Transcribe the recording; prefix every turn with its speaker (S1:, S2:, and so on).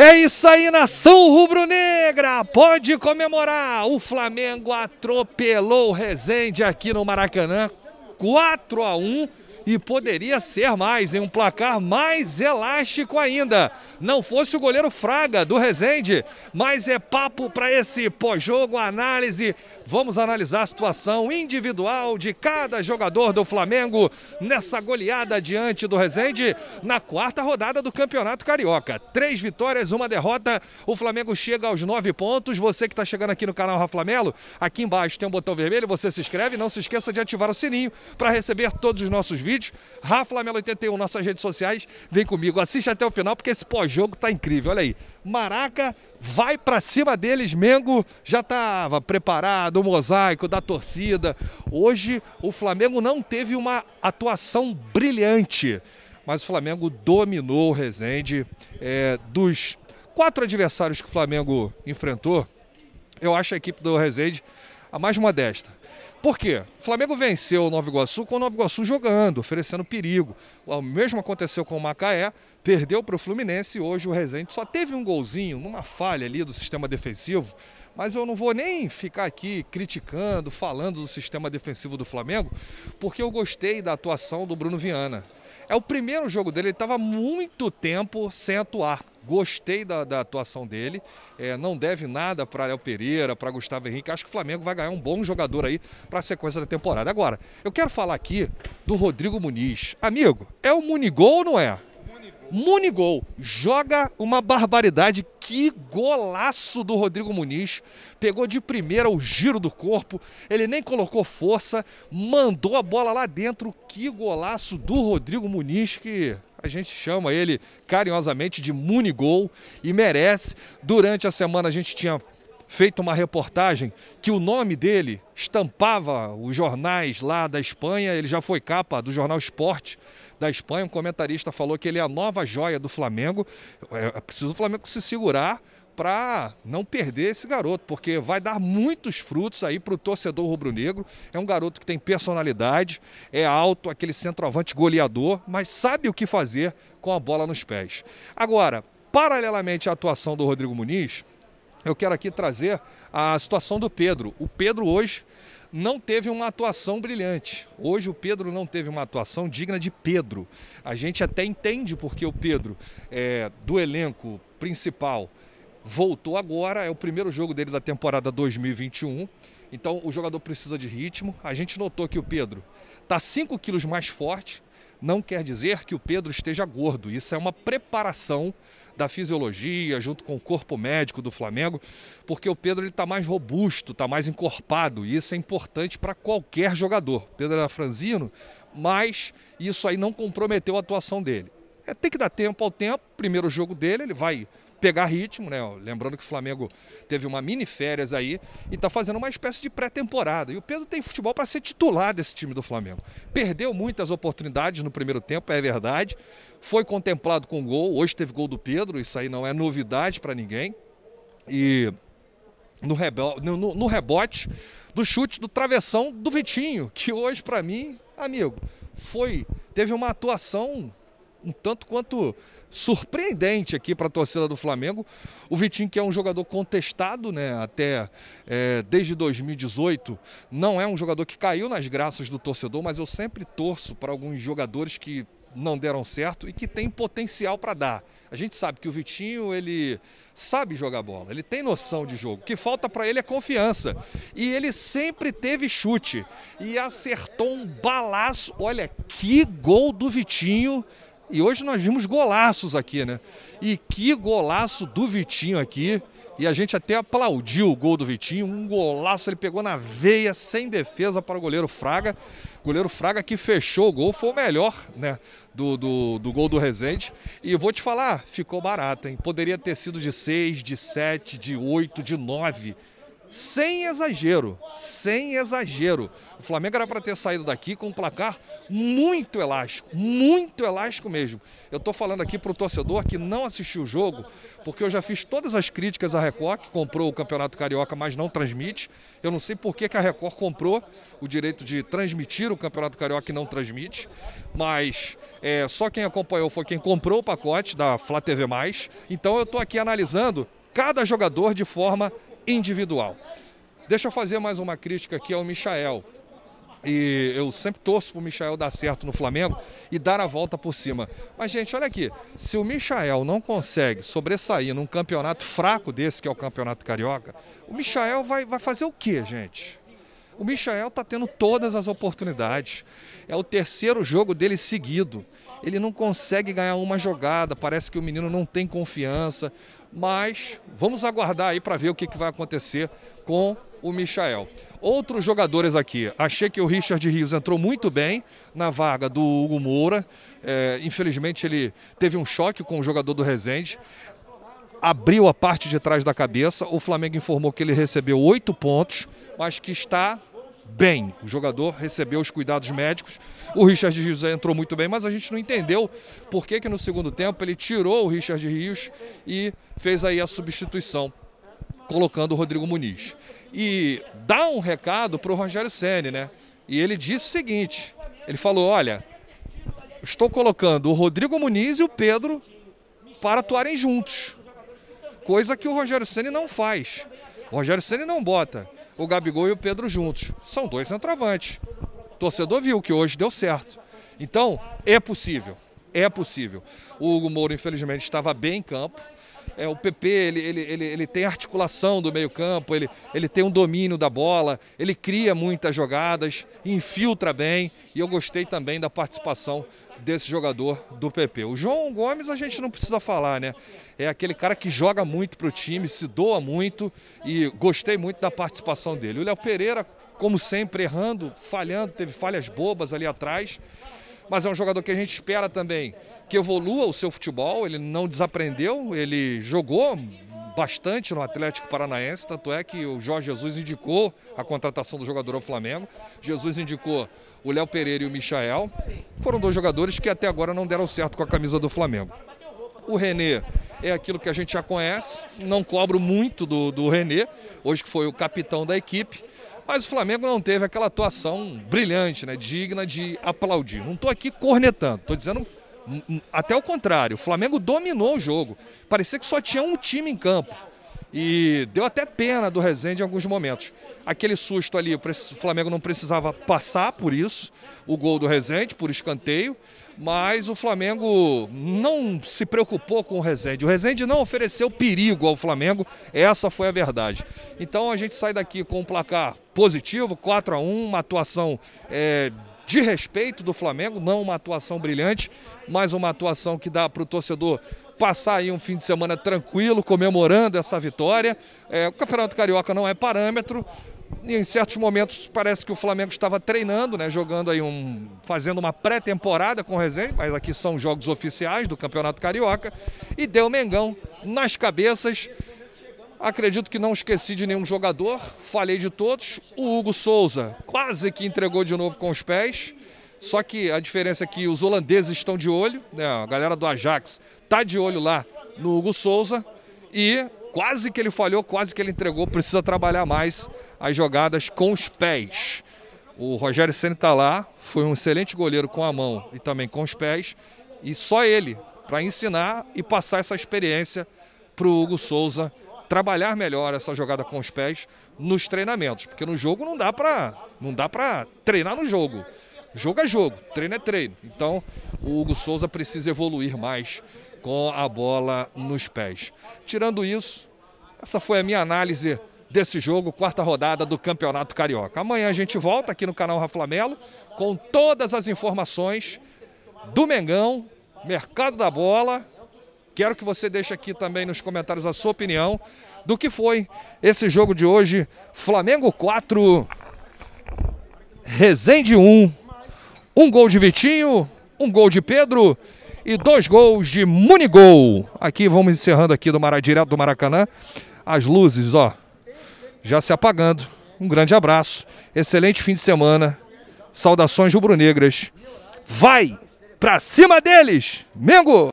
S1: É isso aí, nação rubro-negra! Pode comemorar! O Flamengo atropelou o Rezende aqui no Maracanã, 4 a 1 e poderia ser mais, em um placar mais elástico ainda. Não fosse o goleiro Fraga, do Rezende, mas é papo para esse pós-jogo, análise. Vamos analisar a situação individual de cada jogador do Flamengo nessa goleada diante do Rezende na quarta rodada do Campeonato Carioca. Três vitórias, uma derrota. O Flamengo chega aos nove pontos. Você que está chegando aqui no canal Raflamelo, aqui embaixo tem um botão vermelho, você se inscreve. Não se esqueça de ativar o sininho para receber todos os nossos vídeos vídeo. Rafa Lamelo 81, nossas redes sociais. Vem comigo, assiste até o final porque esse pós-jogo tá incrível. Olha aí. Maraca vai para cima deles, Mengo já estava preparado, o mosaico da torcida. Hoje o Flamengo não teve uma atuação brilhante, mas o Flamengo dominou o Resende. É, dos quatro adversários que o Flamengo enfrentou, eu acho a equipe do Resende a mais modesta. Por quê? O Flamengo venceu o Nova Iguaçu com o Nova Iguaçu jogando, oferecendo perigo. O mesmo aconteceu com o Macaé, perdeu para o Fluminense e hoje o Rezende só teve um golzinho, numa falha ali do sistema defensivo. Mas eu não vou nem ficar aqui criticando, falando do sistema defensivo do Flamengo, porque eu gostei da atuação do Bruno Viana. É o primeiro jogo dele, ele estava muito tempo sem atuar. Gostei da, da atuação dele. É, não deve nada para Léo Pereira, para Gustavo Henrique. Acho que o Flamengo vai ganhar um bom jogador aí para a sequência da temporada. Agora, eu quero falar aqui do Rodrigo Muniz. Amigo, é o Munigol ou não é? Munigol joga uma barbaridade. Que golaço do Rodrigo Muniz. Pegou de primeira o giro do corpo. Ele nem colocou força. Mandou a bola lá dentro. Que golaço do Rodrigo Muniz que a gente chama ele carinhosamente de Munigol e merece. Durante a semana a gente tinha feito uma reportagem que o nome dele estampava os jornais lá da Espanha, ele já foi capa do jornal Esporte da Espanha, um comentarista falou que ele é a nova joia do Flamengo, é, é preciso o Flamengo se segurar para não perder esse garoto, porque vai dar muitos frutos aí para o torcedor rubro-negro. É um garoto que tem personalidade, é alto, aquele centroavante goleador, mas sabe o que fazer com a bola nos pés. Agora, paralelamente à atuação do Rodrigo Muniz, eu quero aqui trazer a situação do Pedro. O Pedro hoje não teve uma atuação brilhante. Hoje o Pedro não teve uma atuação digna de Pedro. A gente até entende porque o Pedro é, do elenco principal voltou agora, é o primeiro jogo dele da temporada 2021. Então o jogador precisa de ritmo. A gente notou que o Pedro está 5 quilos mais forte, não quer dizer que o Pedro esteja gordo. Isso é uma preparação da fisiologia, junto com o corpo médico do Flamengo, porque o Pedro está mais robusto, está mais encorpado, e isso é importante para qualquer jogador. O Pedro era franzino, mas isso aí não comprometeu a atuação dele. É, tem que dar tempo ao tempo, primeiro jogo dele, ele vai pegar ritmo, né? Lembrando que o Flamengo teve uma mini férias aí e está fazendo uma espécie de pré-temporada. E o Pedro tem futebol para ser titular desse time do Flamengo. Perdeu muitas oportunidades no primeiro tempo, é verdade. Foi contemplado com gol, hoje teve gol do Pedro, isso aí não é novidade para ninguém. E no, rebo no, no rebote do chute do travessão do Vitinho, que hoje para mim, amigo, foi teve uma atuação um tanto quanto surpreendente aqui para a torcida do Flamengo. O Vitinho, que é um jogador contestado, né? Até é, desde 2018, não é um jogador que caiu nas graças do torcedor, mas eu sempre torço para alguns jogadores que não deram certo e que tem potencial para dar. A gente sabe que o Vitinho, ele sabe jogar bola, ele tem noção de jogo. O que falta para ele é confiança. E ele sempre teve chute e acertou um balaço. Olha que gol do Vitinho e hoje nós vimos golaços aqui, né? E que golaço do Vitinho aqui. E a gente até aplaudiu o gol do Vitinho. Um golaço, ele pegou na veia, sem defesa para o goleiro Fraga. O goleiro Fraga que fechou o gol, foi o melhor, né? Do, do, do gol do Rezende. E vou te falar, ficou barato, hein? Poderia ter sido de 6, de 7, de 8, de 9 sem exagero, sem exagero. O Flamengo era para ter saído daqui com um placar muito elástico, muito elástico mesmo. Eu estou falando aqui para o torcedor que não assistiu o jogo, porque eu já fiz todas as críticas à Record, que comprou o Campeonato Carioca, mas não transmite. Eu não sei por que, a Record comprou o direito de transmitir o Campeonato Carioca e não transmite, mas é, só quem acompanhou foi quem comprou o pacote da Flá TV+. Então eu estou aqui analisando cada jogador de forma individual. Deixa eu fazer mais uma crítica aqui ao Michael. E eu sempre torço para o Michael dar certo no Flamengo e dar a volta por cima. Mas, gente, olha aqui. Se o Michael não consegue sobressair num campeonato fraco desse, que é o Campeonato Carioca, o Michael vai, vai fazer o quê, gente? O Michael está tendo todas as oportunidades. É o terceiro jogo dele seguido ele não consegue ganhar uma jogada, parece que o menino não tem confiança, mas vamos aguardar aí para ver o que, que vai acontecer com o Michael. Outros jogadores aqui, achei que o Richard Rios entrou muito bem na vaga do Hugo Moura, é, infelizmente ele teve um choque com o jogador do Rezende, abriu a parte de trás da cabeça. O Flamengo informou que ele recebeu oito pontos, mas que está bem. O jogador recebeu os cuidados médicos. O Richard Rios entrou muito bem, mas a gente não entendeu por que, que no segundo tempo ele tirou o Richard Rios e fez aí a substituição, colocando o Rodrigo Muniz. E dá um recado para o Rogério Ceni, né? E ele disse o seguinte: ele falou, olha, estou colocando o Rodrigo Muniz e o Pedro para atuarem juntos. Coisa que o Rogério Ceni não faz. O Rogério Ceni não bota o Gabigol e o Pedro juntos. São dois centroavantes. torcedor viu que hoje deu certo. Então, é possível. É possível. O Hugo Moura, infelizmente, estava bem em campo. É, o PP ele, ele, ele, ele tem articulação do meio-campo, ele, ele tem um domínio da bola, ele cria muitas jogadas, infiltra bem. E eu gostei também da participação desse jogador do PP. O João Gomes a gente não precisa falar, né? É aquele cara que joga muito para o time, se doa muito e gostei muito da participação dele. O Léo Pereira, como sempre, errando, falhando, teve falhas bobas ali atrás, mas é um jogador que a gente espera também que evolua o seu futebol. Ele não desaprendeu, ele jogou bastante no Atlético Paranaense, tanto é que o Jorge Jesus indicou a contratação do jogador ao Flamengo. Jesus indicou o Léo Pereira e o Michael. Foram dois jogadores que até agora não deram certo com a camisa do Flamengo. O Renê é aquilo que a gente já conhece, não cobro muito do, do hoje que foi o capitão da equipe. Mas o Flamengo não teve aquela atuação brilhante, né? digna de aplaudir. Não estou aqui cornetando, estou dizendo até o contrário, o Flamengo dominou o jogo. Parecia que só tinha um time em campo. E deu até pena do Rezende em alguns momentos. Aquele susto ali, o Flamengo não precisava passar por isso, o gol do Rezende, por escanteio, mas o Flamengo não se preocupou com o Rezende. O Rezende não ofereceu perigo ao Flamengo, essa foi a verdade. Então a gente sai daqui com um placar positivo, 4 a 1 uma atuação é, de respeito do Flamengo, não uma atuação brilhante, mas uma atuação que dá para o torcedor passar aí um fim de semana tranquilo, comemorando essa vitória. É, o Campeonato Carioca não é parâmetro. E em certos momentos parece que o Flamengo estava treinando, né, jogando aí um, fazendo uma pré-temporada com o Resende, mas aqui são jogos oficiais do Campeonato Carioca e deu Mengão nas cabeças Acredito que não esqueci de nenhum jogador, falei de todos. O Hugo Souza quase que entregou de novo com os pés. Só que a diferença é que os holandeses estão de olho, né? a galera do Ajax está de olho lá no Hugo Souza e quase que ele falhou, quase que ele entregou, precisa trabalhar mais as jogadas com os pés. O Rogério Ceni está lá, foi um excelente goleiro com a mão e também com os pés, e só ele para ensinar e passar essa experiência para o Hugo Souza trabalhar melhor essa jogada com os pés nos treinamentos, porque no jogo não dá para não dá para treinar no jogo. Jogo é jogo, treino é treino. Então, o Hugo Souza precisa evoluir mais com a bola nos pés. Tirando isso, essa foi a minha análise desse jogo, quarta rodada do Campeonato Carioca. Amanhã a gente volta aqui no canal Raflamelo com todas as informações do Mengão, mercado da bola, Quero que você deixe aqui também nos comentários a sua opinião do que foi esse jogo de hoje. Flamengo 4, Resende 1. Um gol de Vitinho, um gol de Pedro e dois gols de Munigol. Aqui vamos encerrando aqui do Mara, direto do Maracanã. As luzes, ó, já se apagando. Um grande abraço. Excelente fim de semana. Saudações rubro-negras. Vai para cima deles, Mengo!